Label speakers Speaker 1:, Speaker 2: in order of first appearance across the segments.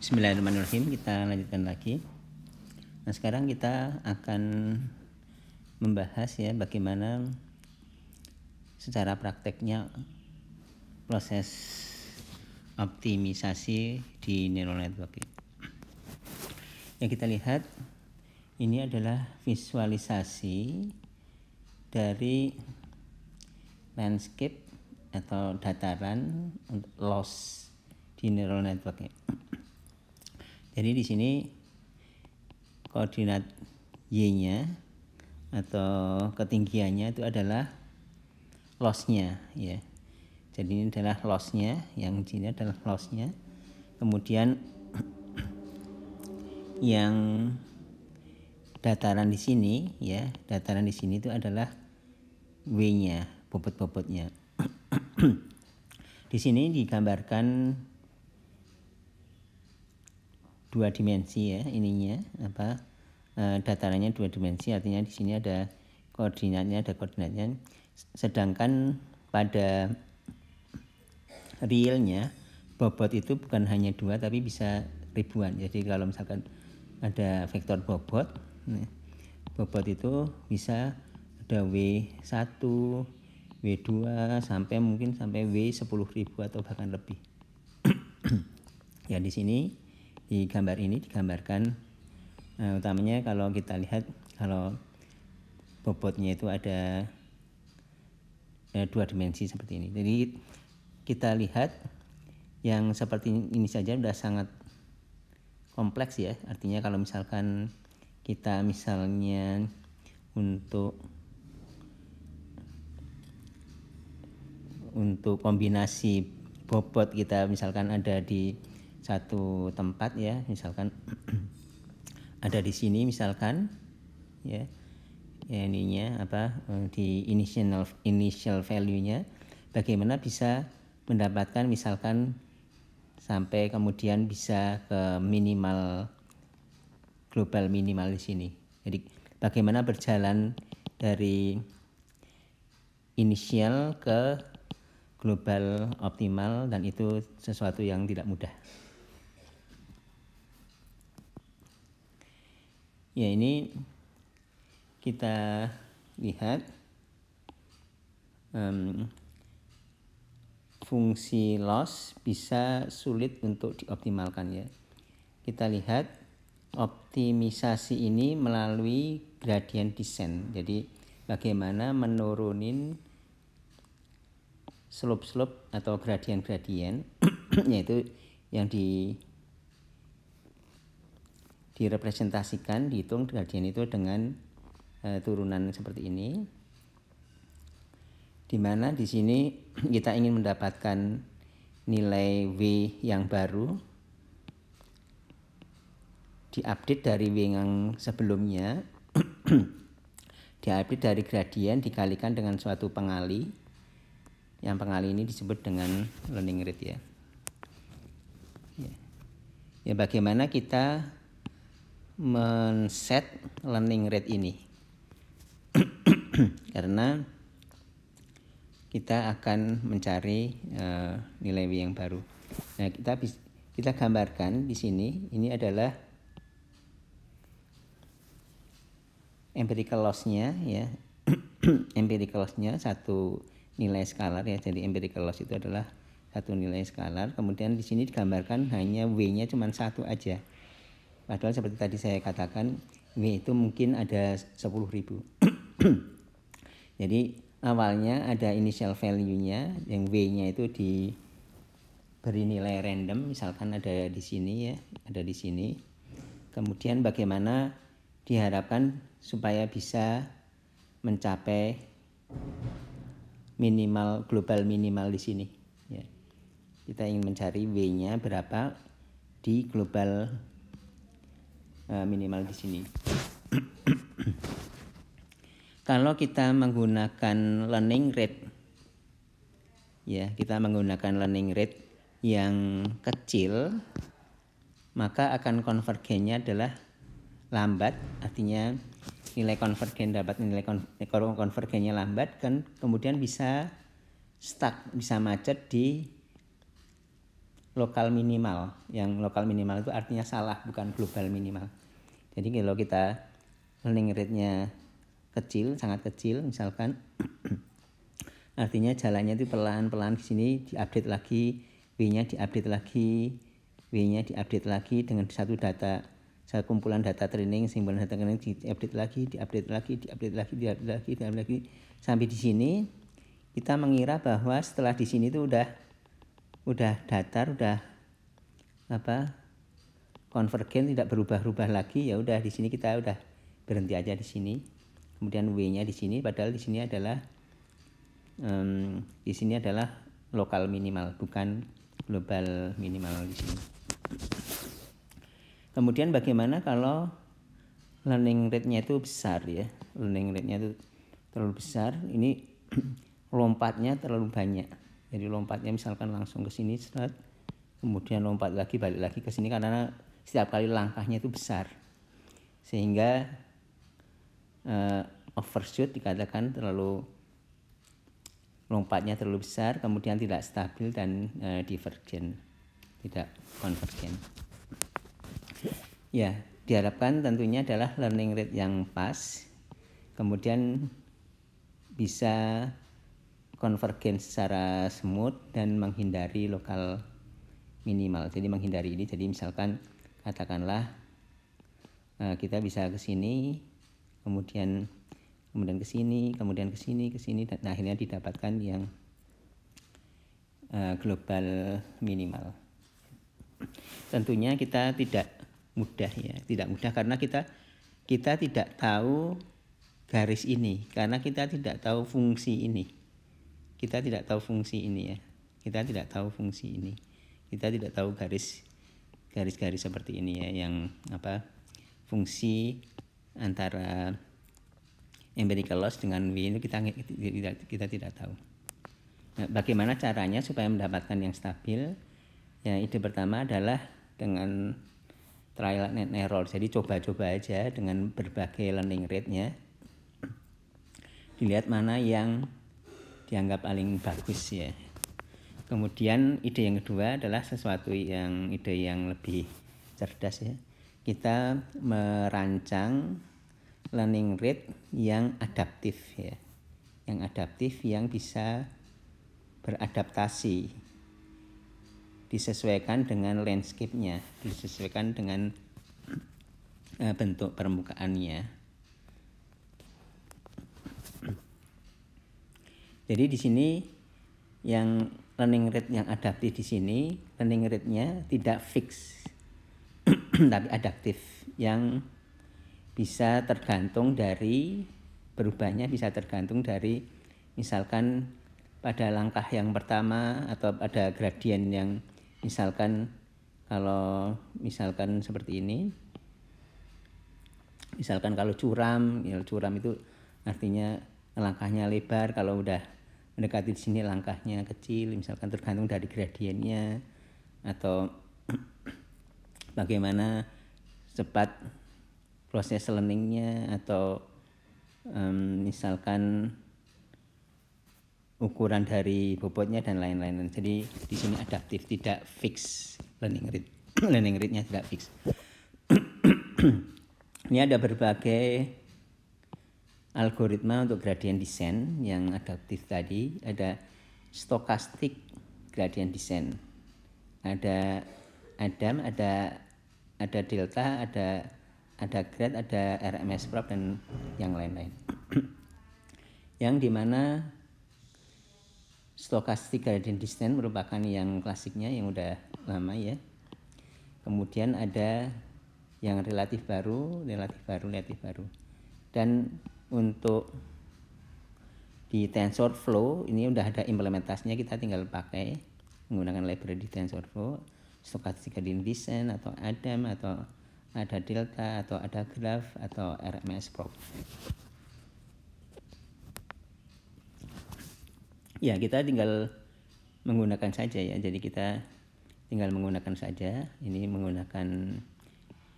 Speaker 1: Bismillahirrahmanirrahim kita lanjutkan lagi nah sekarang kita akan membahas ya bagaimana secara prakteknya proses optimisasi di neural network yang kita lihat ini adalah visualisasi dari landscape atau dataran loss di neural network jadi di sini koordinat y-nya atau ketinggiannya itu adalah loss-nya, ya. Jadi ini adalah loss-nya. yang di sini adalah loss-nya. Kemudian yang dataran di sini ya, dataran di sini itu adalah w-nya, bobot-bobotnya. di sini digambarkan dua dimensi ya ininya apa e, datarannya dua dimensi artinya di sini ada koordinatnya ada koordinatnya sedangkan pada realnya bobot itu bukan hanya dua tapi bisa ribuan jadi kalau misalkan ada vektor bobot nah, bobot itu bisa ada W1 W2 sampai mungkin sampai W10.000 atau bahkan lebih ya di sini di gambar ini digambarkan uh, utamanya kalau kita lihat kalau bobotnya itu ada uh, dua dimensi seperti ini jadi kita lihat yang seperti ini saja sudah sangat kompleks ya artinya kalau misalkan kita misalnya untuk untuk kombinasi bobot kita misalkan ada di satu tempat ya misalkan ada di sini misalkan ya ininya apa eh, di initial initial value-nya bagaimana bisa mendapatkan misalkan sampai kemudian bisa ke minimal global minimal di sini. Jadi bagaimana berjalan dari inisial ke global optimal dan itu sesuatu yang tidak mudah. ya ini kita lihat um, fungsi loss bisa sulit untuk dioptimalkan ya kita lihat optimisasi ini melalui gradient descent jadi bagaimana menurunin slope-slope atau gradien-gradien yaitu yang di direpresentasikan dihitung gradien itu dengan e, turunan seperti ini di mana di sini kita ingin mendapatkan nilai W yang baru diupdate dari W yang sebelumnya diupdate dari gradien dikalikan dengan suatu pengali yang pengali ini disebut dengan learning rate ya ya, ya bagaimana kita men-set learning rate ini karena kita akan mencari uh, nilai W yang baru. Nah, kita kita gambarkan di sini ini adalah empirical loss-nya ya. empirical loss-nya satu nilai skalar ya. Jadi empirical loss itu adalah satu nilai skalar. Kemudian di sini digambarkan hanya W-nya cuma satu aja. Padahal seperti tadi saya katakan, W itu mungkin ada ribu Jadi awalnya ada initial value-nya, yang W-nya itu diberi nilai random, misalkan ada di sini ya, ada di sini. Kemudian bagaimana diharapkan supaya bisa mencapai minimal global minimal di sini ya. Kita ingin mencari W-nya berapa di global Eh, minimal di sini. Kalau kita menggunakan learning rate, ya kita menggunakan learning rate yang kecil, maka akan konvergennya adalah lambat, artinya nilai konvergen dapat nilai konvergennya eh, lambat kan kemudian bisa stuck, bisa macet di lokal minimal. Yang lokal minimal itu artinya salah, bukan global minimal. Jadi kalau kita learning rate-nya kecil, sangat kecil misalkan artinya jalannya itu pelan-pelan di sini diupdate lagi, W-nya diupdate lagi, W-nya diupdate lagi dengan satu data satu kumpulan data training, simbol data training diupdate lagi, diupdate lagi, diupdate lagi, diupdate lagi, diupdate lagi sampai di sini kita mengira bahwa setelah di sini itu udah udah datar, udah apa konvergen tidak berubah-ubah lagi ya udah di sini kita udah berhenti aja di sini kemudian w-nya di sini padahal di sini adalah um, di sini adalah lokal minimal bukan global minimal di sini kemudian bagaimana kalau learning rate-nya itu besar ya learning rate-nya itu terlalu besar ini lompatnya terlalu banyak jadi lompatnya misalkan langsung ke sini kemudian lompat lagi balik lagi ke sini karena setiap kali langkahnya itu besar sehingga uh, overshoot dikatakan terlalu lompatnya terlalu besar kemudian tidak stabil dan uh, eh, divergen tidak konvergen ya diharapkan tentunya adalah learning rate yang pas kemudian bisa konvergen secara smooth dan menghindari lokal minimal jadi menghindari ini jadi misalkan katakanlah eh, kita bisa ke sini kemudian kemudian ke sini kemudian ke sini ke sini dan akhirnya didapatkan yang eh, global minimal tentunya kita tidak mudah ya tidak mudah karena kita kita tidak tahu garis ini karena kita tidak tahu fungsi ini kita tidak tahu fungsi ini ya kita tidak tahu fungsi ini kita tidak tahu garis garis-garis seperti ini ya yang apa fungsi antara empirical loss dengan V itu kita tidak kita tidak tahu. Nah, bagaimana caranya supaya mendapatkan yang stabil? Ya, ide pertama adalah dengan trial and error. Jadi coba-coba aja dengan berbagai learning rate-nya. Dilihat mana yang dianggap paling bagus ya. Kemudian ide yang kedua adalah sesuatu yang ide yang lebih cerdas ya. Kita merancang learning rate yang adaptif ya. Yang adaptif yang bisa beradaptasi disesuaikan dengan landscape-nya, disesuaikan dengan eh, bentuk permukaannya. Jadi di sini yang learning rate yang adaptif di sini learning rate-nya tidak fix tapi adaptif yang bisa tergantung dari berubahnya bisa tergantung dari misalkan pada langkah yang pertama atau pada gradien yang misalkan kalau misalkan seperti ini misalkan kalau curam ya curam itu artinya langkahnya lebar kalau udah mendekati di sini langkahnya kecil misalkan tergantung dari gradiennya atau bagaimana cepat proses learningnya atau um, misalkan ukuran dari bobotnya dan lain-lain. Jadi di sini adaptif, tidak fix learning rate. learning rate-nya tidak fix. Ini ada berbagai algoritma untuk gradient descent yang adaptif tadi ada stokastik gradient descent ada adam ada ada delta ada ada grad ada RMS prop dan yang lain-lain yang dimana stokastik gradient descent merupakan yang klasiknya yang udah lama ya kemudian ada yang relatif baru relatif baru relatif baru dan untuk di TensorFlow ini udah ada implementasinya kita tinggal pakai menggunakan library di TensorFlow gradient descent atau ADAM atau ada delta atau ada graph atau RMS probe ya kita tinggal menggunakan saja ya jadi kita tinggal menggunakan saja ini menggunakan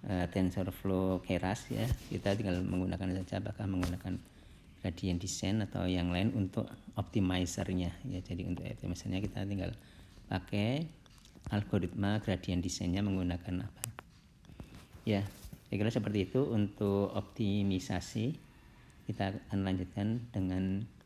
Speaker 1: Eh, TensorFlow Keras ya kita tinggal menggunakan saja apakah menggunakan gradient descent atau yang lain untuk optimizernya ya jadi untuk optimizernya kita tinggal pakai algoritma gradient descentnya menggunakan apa ya saya kira seperti itu untuk optimisasi kita akan lanjutkan dengan